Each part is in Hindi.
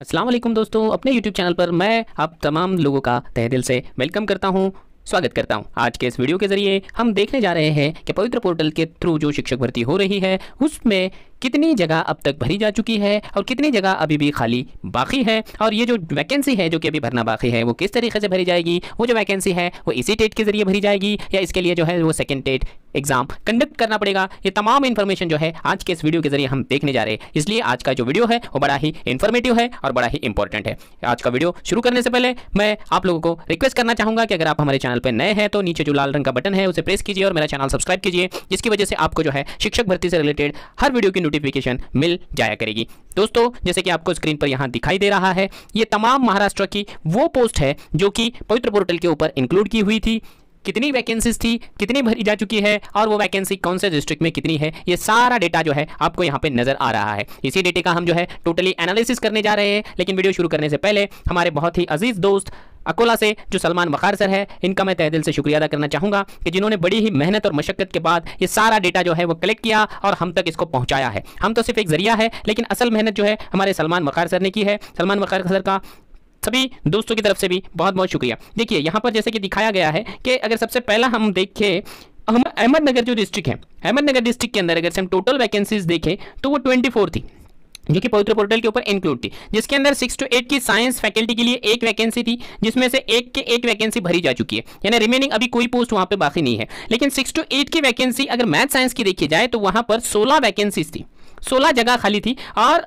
असलम दोस्तों अपने YouTube चैनल पर मैं आप तमाम लोगों का तह दिल से वेलकम करता हूँ स्वागत करता हूं आज के इस वीडियो के ज़रिए हम देखने जा रहे हैं कि पवित्र पोर्टल के थ्रू जो शिक्षक भर्ती हो रही है उसमें कितनी जगह अब तक भरी जा चुकी है और कितनी जगह अभी भी खाली बाकी है और ये जो वैकेंसी है जो कि अभी भरना बाकी है वो किस तरीके से भरी जाएगी वो जो वैकेंसी है वो इसी डेट के जरिए भरी जाएगी या इसके लिए जो है वो सेकेंड डेट एग्जाम कंडक्ट करना पड़ेगा ये तमाम इन्फॉर्मेशन जो है आज के इस वीडियो के जरिए हम देखने जा रहे हैं इसलिए आज का जो वीडियो है वो बड़ा ही इन्फॉर्मेटिव है और बड़ा ही इंपॉर्टेंट है आज का वीडियो शुरू करने से पहले मैं आप लोगों को रिक्वेस्ट करना चाहूँगा कि अगर आप हमारे चैनल पर नए हैं तो नीचे जो लाल रंग का बटन है उसे प्रेस कीजिए और मेरा चैनल सब्सक्राइब कीजिए जिसकी वजह से आपको जो है शिक्षक भर्ती से रिलेटेड हर वीडियो की नोटिफिकेशन मिल जाया करेगी दोस्तों जैसे कि आपको स्क्रीन पर यहाँ दिखाई दे रहा है ये तमाम महाराष्ट्र की वो पोस्ट है जो कि पवित्र पोर्टल के ऊपर इंक्लूड की हुई थी कितनी वैकेंसीज थी कितनी भरी जा चुकी है और वो वैकेंसी कौन से डिस्ट्रिक्ट में कितनी है ये सारा डेटा जो है आपको यहाँ पे नजर आ रहा है इसी डेटे का हम जो है टोटली एनालिसिस करने जा रहे हैं लेकिन वीडियो शुरू करने से पहले हमारे बहुत ही अजीज दोस्त अकोला से जो सलमान वखार सर है इनका मैं तह दिल से शुक्रिया अदा करना चाहूँगा कि जिन्होंने बड़ी ही मेहनत और मशक्क़त के बाद ये सारा डेटा जो है वो कलेक्ट किया और हम तक इसको पहुँचाया है हम तो सिर्फ एक ज़रिया है लेकिन असल मेहनत जो है हमारे सलमान वखार सर ने की है सलमान वखार सर का सभी दोस्तों की तरफ से भी बहुत बहुत शुक्रिया देखिए यहाँ पर जैसे कि दिखाया गया है कि अगर सबसे पहला हम देखें अहमदनगर जो डिस्ट्रिक्ट है अहमदनगर डिस्ट्रिक्ट के अंदर अगर से हम टोटल वैकेंसीज देखें तो वो ट्वेंटी फोर थी जो कि पवित्र पोर्टल के ऊपर इंक्लूड थी जिसके अंदर सिक्स टू एट की साइंस फैकल्टी के लिए एक वैकेंसी थी जिसमें से एक के एक वैकेंसी भरी जा चुकी है यानी रिमेनिंग अभी कोई पोस्ट वहां पे बाकी नहीं है लेकिन सिक्स टू एट की वैकेंसी अगर मैथ साइंस की देखी जाए तो वहां पर सोलह वैकेंसी थी सोलह जगह खाली थी और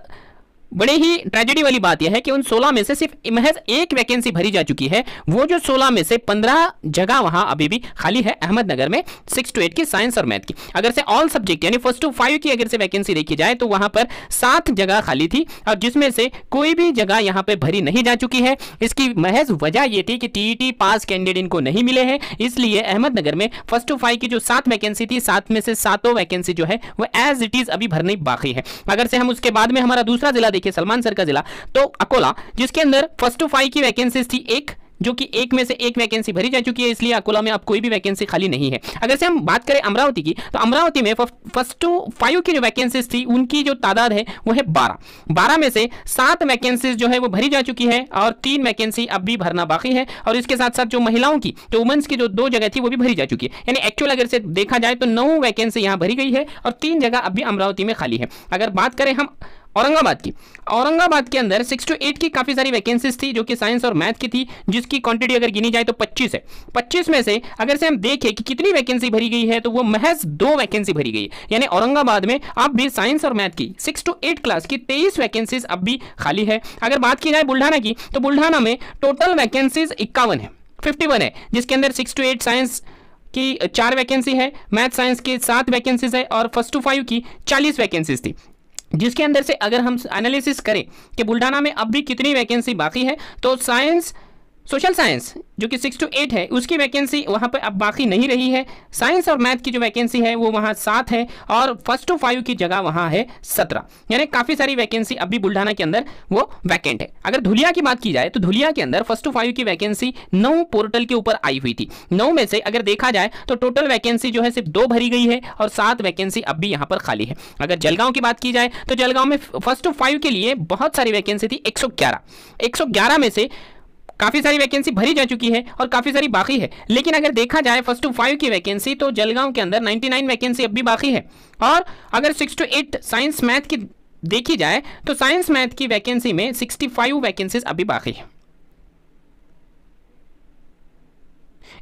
बड़े ही ट्रेजेडी वाली बात यह है कि उन 16 में से सिर्फ महज एक वैकेंसी भरी जा चुकी है वो जो 16 में से 15 जगह वहां अभी भी खाली है अहमदनगर में सिक्स टू एट की साइंस और मैथ की अगर से ऑल सब्जेक्ट यानी फर्स्ट टू फाइव की अगर से वैकेंसी देखी जाए तो वहां पर सात जगह खाली थी और जिसमें से कोई भी जगह यहाँ पर भरी नहीं जा चुकी है इसकी महज वजह यह थी कि टी पास कैंडिडेट इनको नहीं मिले हैं इसलिए अहमदनगर में फर्स्ट टू फाइव की जो सात वैकेंसी थी सात में से सातों वैकेंसी जो है वो एज इट इज अभी भरनी बाकी है अगर से हम उसके बाद में हमारा दूसरा जिला देखिए सलमान सर का जिला तो अकोला जिसके अंदर फर्स्ट टू फाइव की वैकेंसीज थी एक जो कि एक में से एक वैकेंसी भरी जा चुकी है इसलिए अकोला में अब कोई भी वैकेंसी खाली नहीं है अगर से हम बात करें अमरावती की तो अमरावती में फर्स्ट टू फाइव की जो वैकेंसीज थी उनकी जो तादाद है वो है बारह बारह में से सात वैकेंसीज जो है वो भरी जा चुकी है और तीन वैकेंसी अब भी भरना बाकी है और इसके साथ साथ जो महिलाओं की जो वुमेंस की जो दो जगह थी वो भी भरी जा चुकी है यानी एक्चुअल अगर से देखा जाए तो नौ वैकेंसी यहाँ भरी गई है और तीन जगह अब भी अमरावती में खाली है अगर बात करें हम औरंगाबाद की औरंगाबाद के अंदर सिक्स टू एट की काफ़ी सारी वैकेंसीज थी जो कि साइंस और मैथ की थी जिसकी क्वांटिटी अगर गिनी जाए तो 25 है 25 में से अगर से हम देखें कि कितनी वैकेंसी भरी गई है तो वो महज दो वैकेंसी भरी गई यानी औरंगाबाद में अब भी साइंस और मैथ की सिक्स टू एट क्लास की तेईस वैकेंसीज अब भी खाली है अगर बात की जाए बुल्ढाना की तो बुल्ढाना में टोटल वैकेंसीज इक्यावन है फिफ्टी वन है जिसके अंदर सिक्स टू एट साइंस की चार वैकेंसी है मैथ साइंस की सात वैकेंसीज है और फर्स्ट टू फाइव की चालीस वैकेंसीज थी जिसके अंदर से अगर हम एनालिसिस करें कि बुल्डाना में अब भी कितनी वैकेंसी बाकी है तो साइंस सोशल साइंस जो कि सिक्स टू एट है उसकी वैकेंसी वहाँ पर अब बाकी नहीं रही है साइंस और मैथ की जो वैकेंसी है वो वहाँ सात है और फर्स्ट टू फाइव की जगह वहाँ है सत्रह यानी काफ़ी सारी वैकेंसी अब भी बुल्ढाना के अंदर वो वैकेंट है अगर धुलिया की बात की जाए तो धुलिया के अंदर फर्स्ट टू फाइव की वैकेंसी नौ पोर्टल के ऊपर आई हुई थी नौ में से अगर देखा जाए तो टोटल वैकेंसी जो है सिर्फ दो भरी गई है और सात वैकेंसी अब भी यहाँ पर खाली है अगर जलगांव की बात की जाए तो जलगांव में फर्स्ट टू फाइव के लिए बहुत सारी वैकेंसी थी एक सौ ग्यारह में से काफ़ी सारी वैकेंसी भरी जा चुकी है और काफ़ी सारी बाकी है लेकिन अगर देखा जाए फर्स्ट टू फाइव की वैकेंसी तो जलगांव के अंदर 99 वैकेंसी अब भी बाकी है और अगर six to eight science math की देखी जाए तो साइंस मैथ की वैकेंसी में 65 वैकेंसीज अभी बाकी है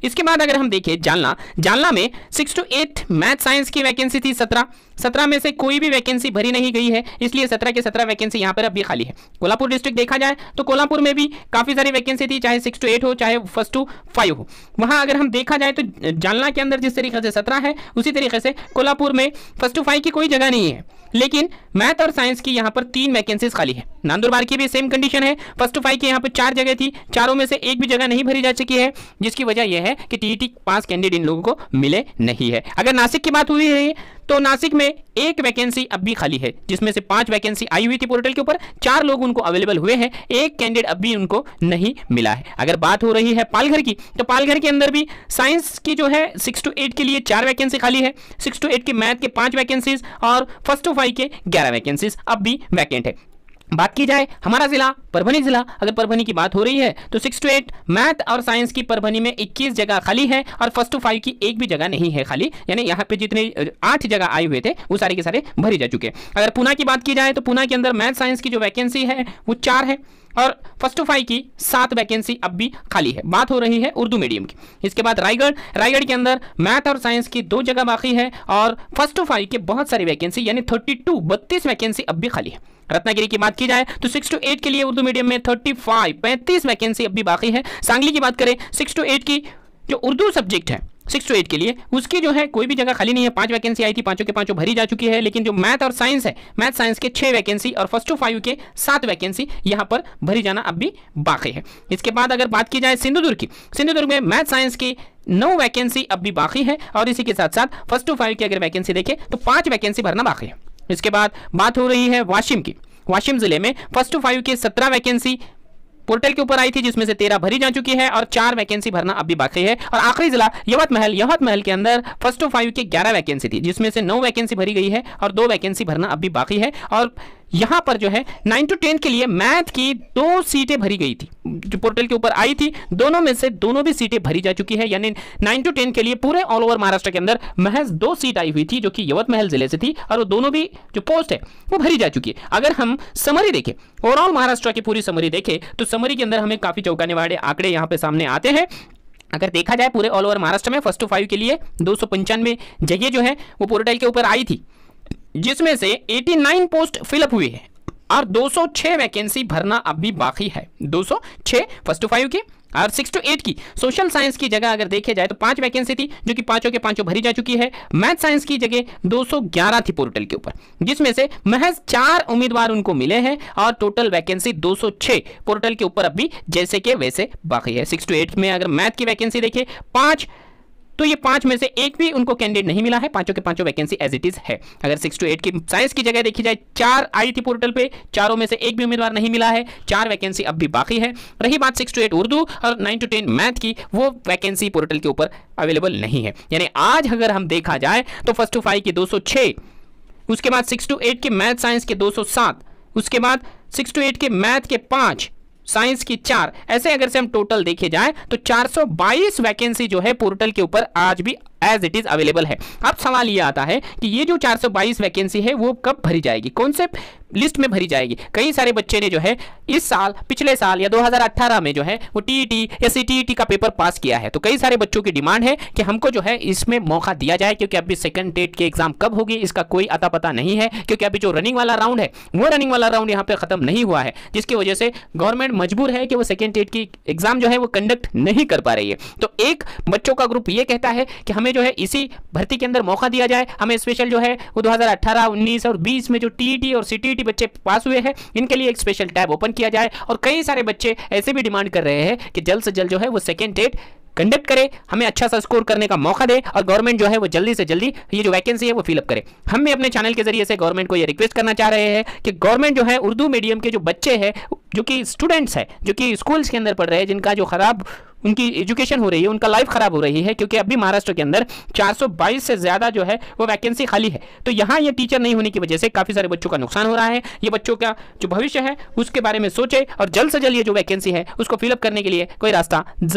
इसके बाद अगर हम देखें जालना जालना में six to eight math science की वैकेंसी थी सत्रह सत्रह में से कोई भी वैकेंसी भरी नहीं गई है इसलिए सत्रह के सत्रह वैकेंसी यहाँ पर अब भी खाली है कोलापुर डिस्ट्रिक्ट देखा जाए तो कोल्हापुर में भी काफ़ी सारी वैकेंसी थी चाहे सिक्स टू एट हो चाहे फर्स्ट टू फाइव हो वहाँ अगर हम देखा जाए तो जालना के अंदर जिस तरीके से सत्रह है उसी तरीके से कोलापुर में फर्स्ट टू फाइव की कोई जगह नहीं है लेकिन मैथ और साइंस की यहाँ पर तीन वैकेंसीज खाली है नंदुरबार की भी सेम कंडीशन है फर्स्ट टू फाइव की यहाँ पर चार जगह थी चारों में से एक भी जगह नहीं भरी जा चुकी है जिसकी वजह यह है कि टी पास कैंडिडेट इन लोगों को मिले नहीं है अगर नासिक की बात हुई है तो नासिक में एक वैकेंसी अब भी खाली है जिसमें से पांच वैकेंसी आई हुई थी पोर्टल के ऊपर चार लोग उनको अवेलेबल हुए हैं एक कैंडिडेट अब भी उनको नहीं मिला है अगर बात हो रही है पालघर की तो पालघर के अंदर भी साइंस की जो है सिक्स टू एट के लिए चार वैकेंसी खाली है सिक्स टू एट के मैथ के पांच वैकेंसीज और फर्स्ट टू फाइव के ग्यारह वैकेंसीज अब भी वैकेंट है बात की जाए हमारा जिला परभनी जिला अगर परभनी की बात हो रही है तो सिक्स टू एट मैथ और साइंस की परभनी में 21 जगह खाली है और फर्स्ट टू फाइव की एक भी जगह नहीं है खाली यानी यहाँ पे जितने आठ जगह आए हुए थे वो सारे के सारे भरे जा चुके अगर पुणे की बात की जाए तो पुणे के अंदर मैथ साइंस की जो वैकेंसी है वो चार है और फर्स्ट ऑफ आई की सात वैकेंसी अब भी खाली है बात हो रही है उर्दू मीडियम की इसके बाद रायगढ़ रायगढ़ के अंदर मैथ और साइंस की दो जगह बाकी है और फर्स्ट ऑफ आई की बहुत सारी वैकेंसी यानी थर्टी टू बत्तीस वैकेंसी अब भी खाली है रत्नागिरी की बात की जाए तो सिक्स टू एट के लिए उर्दू मीडियम में थर्टी फाइव पैंतीस वैकेंसी अब भी बाकी है सांगली की बात करें सिक्स टू एट की जो उर्दू सब्जेक्ट है सिक्स टू एट के लिए उसकी जो है कोई भी जगह खाली नहीं है पांच वैकेंसी आई थी पांचों के पांचों भरी जा चुकी है लेकिन जो मैथ और साइंस है मैथ साइंस के छह वैकेंसी और फर्स्ट टू फाइव के सात वैकेंसी यहाँ पर भरी जाना अब भी बाकी है इसके बाद अगर बात की जाए सिंधुदुर्ग की सिंधुदुर्ग में मैथ साइंस की नौ वैकेंसी अब भी बाकी है और इसी के साथ साथ फर्स्ट टू फाइव की अगर वैकेंसी देखें तो पांच वैकेंसी भरना बाकी है इसके बाद बात हो रही है वाशिम की वाशिम जिले में फर्स्ट टू फाइव के सत्रह वैकेंसी पोर्टल के ऊपर आई थी जिसमें से तेरह भरी जा चुकी है और चार वैकेंसी भरना अब भी बाकी है और आखिरी जिला यवतमहल महल के अंदर फर्स्ट ऑफ फाइव की ग्यारह वैकेंसी थी जिसमें से नौ वैकेंसी भरी गई है और दो वैकेंसी भरना अब भी बाकी है और यहां पर जो है नाइन टू टेन के लिए मैथ की दो सीटें भरी गई थी जो पोर्टल के ऊपर आई थी दोनों में से दोनों भी सीटें भरी जा चुकी है यानी नाइन टू टेन के लिए पूरे ऑल ओवर महाराष्ट्र के अंदर महज दो सीट आई हुई थी जो कि यवतमहल जिले से थी और वो दोनों भी जो पोस्ट है वो भरी जा चुकी है अगर हम समरी देखें ओवरऑल महाराष्ट्र की पूरी समरी देखें तो समरी के अंदर हमें काफी चौकाने वाले आंकड़े यहाँ पे सामने आते हैं अगर देखा जाए पूरे ऑल ओवर महाराष्ट्र में फर्स्ट टू फाइव के लिए दो जगह जो है वो पोर्टल के ऊपर आई थी जिसमें से 89 पोस्ट फिलअप हुई है और 206 वैकेंसी भरना अभी बाकी है 206 फर्स्ट टू फाइव की और सिक्स टू एट की सोशल साइंस की जगह अगर देखे जाए तो पांच वैकेंसी थी जो कि पांचों के पांचों भरी जा चुकी है मैथ साइंस की जगह 211 थी पोर्टल के ऊपर जिसमें से महज चार उम्मीदवार उनको मिले हैं और टोटल वैकेंसी 206 पोर्टल के ऊपर अभी जैसे के वैसे बाकी है सिक्स टू एट में अगर मैथ की वैकेंसी देखे पांच तो ये पांच में से एक भी उनको कैंडिडेट नहीं मिला है पांचों के पांचों वैकेंसी एज इट इज है अगर सिक्स टू एट की साइंस की जगह देखी जाए चार आई थी पोर्टल पे चारों में से एक भी उम्मीदवार नहीं मिला है चार वैकेंसी अब भी बाकी है रही बात सिक्स टू एट उर्दू और नाइन टू टेन मैथ की वो वैकेंसी पोर्टल के ऊपर अवेलेबल नहीं है यानी आज अगर हम देखा जाए तो फर्स्ट टू फाइव की दो उसके बाद सिक्स टू एट के मैथ साइंस के दो उसके बाद सिक्स टू एट के मैथ के पाँच साइंस की चार ऐसे अगर से हम टोटल देखे जाए तो 422 वैकेंसी जो है पोर्टल के ऊपर आज भी एज इट इज अवेलेबल है अब सवाल ये आता है कि ये जो 422 वैकेंसी है वो कब भरी जाएगी कौन से लिस्ट में भरी जाएगी कई सारे बच्चे ने जो है इस साल पिछले साल या 2018 में जो है वो टी e या सी e का पेपर पास किया है तो कई सारे बच्चों की डिमांड है कि हमको जो है इसमें मौका दिया जाए क्योंकि अभी सेकंड डेट के एग्जाम कब होगी इसका कोई अता पता नहीं है क्योंकि अभी जो रनिंग वाला राउंड है वो रनिंग वाला राउंड यहाँ पे खत्म नहीं हुआ है जिसकी वजह से गवर्नमेंट मजबूर है कि वो सेकेंड डेट की एग्जाम जो है वो कंडक्ट नहीं कर पा रही है तो एक बच्चों का ग्रुप ये कहता है कि हमें हमें जो है इसी भर्ती के अंदर मौका दिया जाए हमें स्पेशल जो है वो 2018, 19 और 20 में जो टीईटी e और सीटीईटी e बच्चे पास हुए हैं इनके लिए एक स्पेशल टैब ओपन किया जाए और कई सारे बच्चे ऐसे भी डिमांड कर रहे हैं कि जल्द से जल्द जो है वो सेकेंड डेट कंडक्ट करे हमें अच्छा सा स्कोर करने का मौका दे और गवर्नमेंट जो है वो जल्दी से जल्दी ये जो वैकेंसी है वो फिलअप करे हम भी अपने चैनल के जरिए से गवर्नमेंट को ये रिक्वेस्ट करना चाह रहे हैं कि गवर्नमेंट जो है उर्दू मीडियम के जो बच्चे हैं जो कि स्टूडेंट्स हैं जो कि स्कूल्स के अंदर पढ़ रहे हैं जिनका जो खराब उनकी एजुकेशन हो रही है उनका लाइफ खराब हो रही है क्योंकि अभी महाराष्ट्र के अंदर 422 से ज़्यादा जो है वो वैकेंसी खाली है तो यहाँ ये टीचर नहीं होने की वजह से काफ़ी सारे बच्चों का नुकसान हो रहा है ये बच्चों का जो भविष्य है उसके बारे में सोचे और जल्द से जल्द ये जो वैकेंसी है उसको फिलअप करने के लिए कोई रास्ता